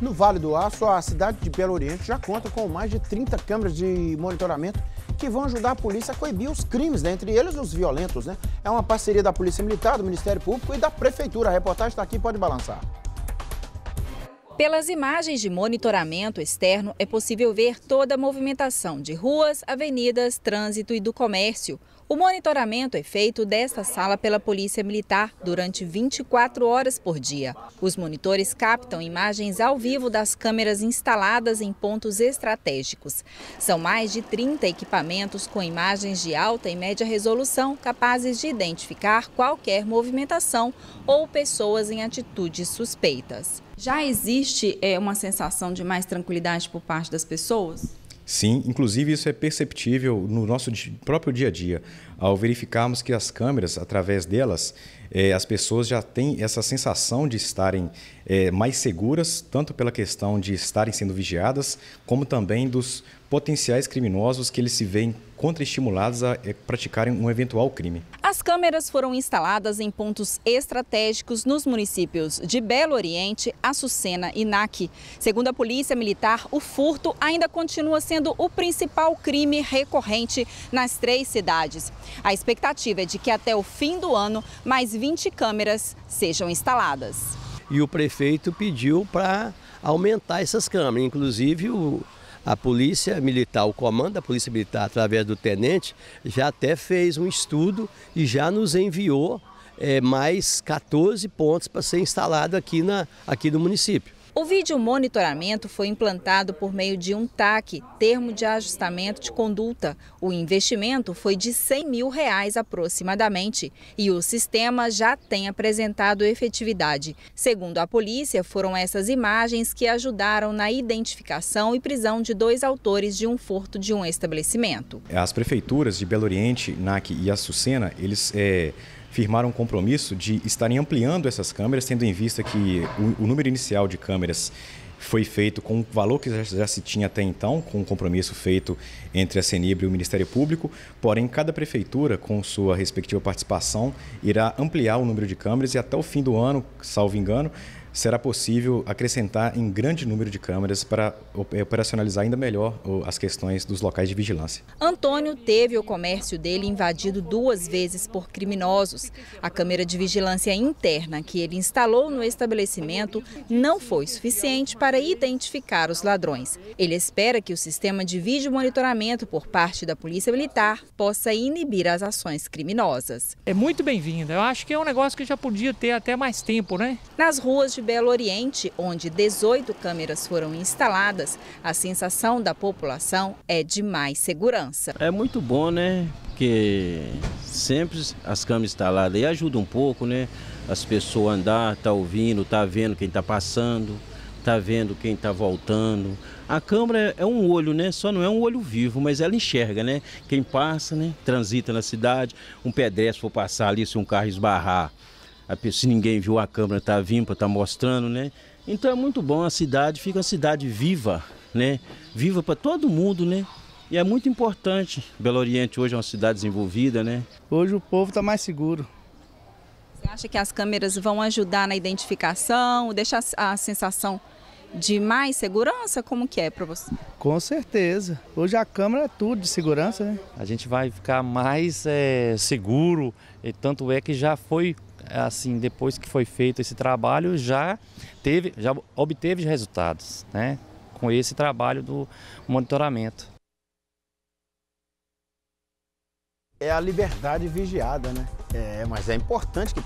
No Vale do Aço, a cidade de Belo Oriente já conta com mais de 30 câmeras de monitoramento que vão ajudar a polícia a coibir os crimes, né? entre eles os violentos. Né? É uma parceria da Polícia Militar, do Ministério Público e da Prefeitura. A reportagem está aqui, pode balançar. Pelas imagens de monitoramento externo, é possível ver toda a movimentação de ruas, avenidas, trânsito e do comércio. O monitoramento é feito desta sala pela Polícia Militar durante 24 horas por dia. Os monitores captam imagens ao vivo das câmeras instaladas em pontos estratégicos. São mais de 30 equipamentos com imagens de alta e média resolução capazes de identificar qualquer movimentação ou pessoas em atitudes suspeitas. Já existe é, uma sensação de mais tranquilidade por parte das pessoas? Sim, inclusive isso é perceptível no nosso próprio dia a dia, ao verificarmos que as câmeras, através delas, eh, as pessoas já têm essa sensação de estarem eh, mais seguras, tanto pela questão de estarem sendo vigiadas, como também dos potenciais criminosos que eles se veem contraestimulados a eh, praticarem um eventual crime. As câmeras foram instaladas em pontos estratégicos nos municípios de Belo Oriente, Açucena e NAC. Segundo a Polícia Militar, o furto ainda continua sendo o principal crime recorrente nas três cidades. A expectativa é de que até o fim do ano, mais 20 câmeras sejam instaladas. E o prefeito pediu para aumentar essas câmeras, inclusive o a polícia militar, o comando da polícia militar, através do tenente, já até fez um estudo e já nos enviou é, mais 14 pontos para ser instalado aqui, na, aqui no município. O vídeo monitoramento foi implantado por meio de um TAC, Termo de Ajustamento de Conduta. O investimento foi de 100 mil reais aproximadamente e o sistema já tem apresentado efetividade. Segundo a polícia, foram essas imagens que ajudaram na identificação e prisão de dois autores de um furto de um estabelecimento. As prefeituras de Belo Oriente, NAC e Açucena, eles... É firmaram um compromisso de estarem ampliando essas câmeras, tendo em vista que o, o número inicial de câmeras foi feito com o valor que já, já, se tinha até então, com um compromisso feito entre a Senibre e o Ministério Público, porém cada prefeitura, com sua respectiva participação, irá ampliar o número de câmeras e até o fim do ano, salvo engano, será possível acrescentar em grande número de câmeras para operacionalizar ainda melhor as questões dos locais de vigilância. Antônio teve o comércio dele invadido duas vezes por criminosos. A câmera de vigilância interna que ele instalou no estabelecimento não foi suficiente para identificar os ladrões. Ele espera que o sistema de vídeo monitoramento por parte da Polícia Militar possa inibir as ações criminosas. É muito bem-vinda. Eu acho que é um negócio que já podia ter até mais tempo, né? Nas ruas de de Belo Oriente, onde 18 câmeras foram instaladas, a sensação da população é de mais segurança. É muito bom, né? Porque sempre as câmeras instaladas tá aí ajudam um pouco, né? As pessoas andar, tá ouvindo, tá vendo quem tá passando, tá vendo quem tá voltando. A câmera é um olho, né? Só não é um olho vivo, mas ela enxerga, né? Quem passa, né? Transita na cidade, um pedestre for passar ali, se um carro esbarrar se ninguém viu a câmera está vindo para estar tá mostrando, né? Então é muito bom a cidade, fica uma cidade viva, né? Viva para todo mundo, né? E é muito importante. Belo Oriente hoje é uma cidade desenvolvida, né? Hoje o povo está mais seguro. Você acha que as câmeras vão ajudar na identificação, deixar a sensação de mais segurança? Como que é para você? Com certeza. Hoje a câmera é tudo de segurança, né? A gente vai ficar mais é, seguro, e tanto é que já foi é, assim, depois que foi feito esse trabalho, já teve, já obteve resultados, né? Com esse trabalho do monitoramento. É a liberdade vigiada, né? É, mas é importante que